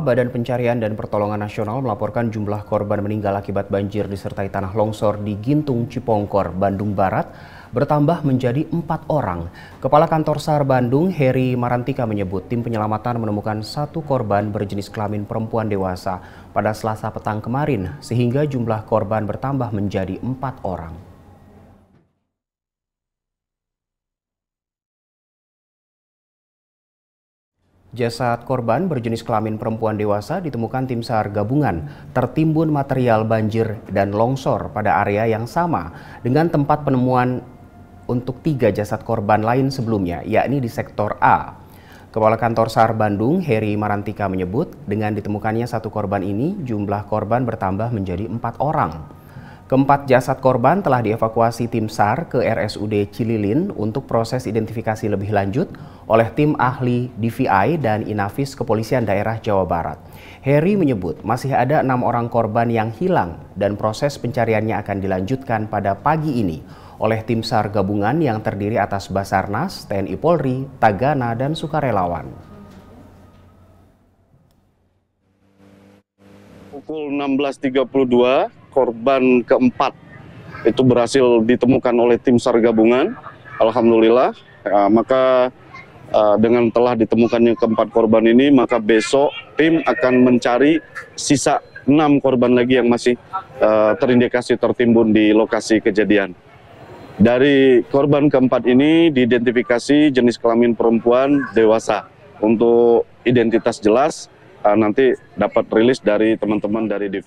Badan Pencarian dan Pertolongan Nasional melaporkan jumlah korban meninggal akibat banjir disertai tanah longsor di Gintung Cipongkor, Bandung Barat bertambah menjadi empat orang. Kepala Kantor SAR Bandung, Heri Marantika menyebut tim penyelamatan menemukan satu korban berjenis kelamin perempuan dewasa pada selasa petang kemarin sehingga jumlah korban bertambah menjadi empat orang. Jasad korban berjenis kelamin perempuan dewasa ditemukan tim SAR gabungan tertimbun material banjir dan longsor pada area yang sama dengan tempat penemuan untuk tiga jasad korban lain sebelumnya, yakni di sektor A. Kepala Kantor SAR Bandung, Heri Marantika menyebut, dengan ditemukannya satu korban ini, jumlah korban bertambah menjadi empat orang. Keempat jasad korban telah dievakuasi tim SAR ke RSUD Cililin untuk proses identifikasi lebih lanjut oleh tim ahli DVI dan Inafis Kepolisian Daerah Jawa Barat. Heri menyebut masih ada enam orang korban yang hilang dan proses pencariannya akan dilanjutkan pada pagi ini oleh tim SAR gabungan yang terdiri atas Basarnas, TNI Polri, Tagana, dan sukarelawan. pukul 16.32 korban keempat itu berhasil ditemukan oleh tim SAR gabungan. Alhamdulillah, ya, maka uh, dengan telah ditemukannya keempat korban ini, maka besok tim akan mencari sisa enam korban lagi yang masih uh, terindikasi tertimbun di lokasi kejadian. Dari korban keempat ini diidentifikasi jenis kelamin perempuan dewasa. Untuk identitas jelas, eh, nanti dapat rilis dari teman-teman dari DVD.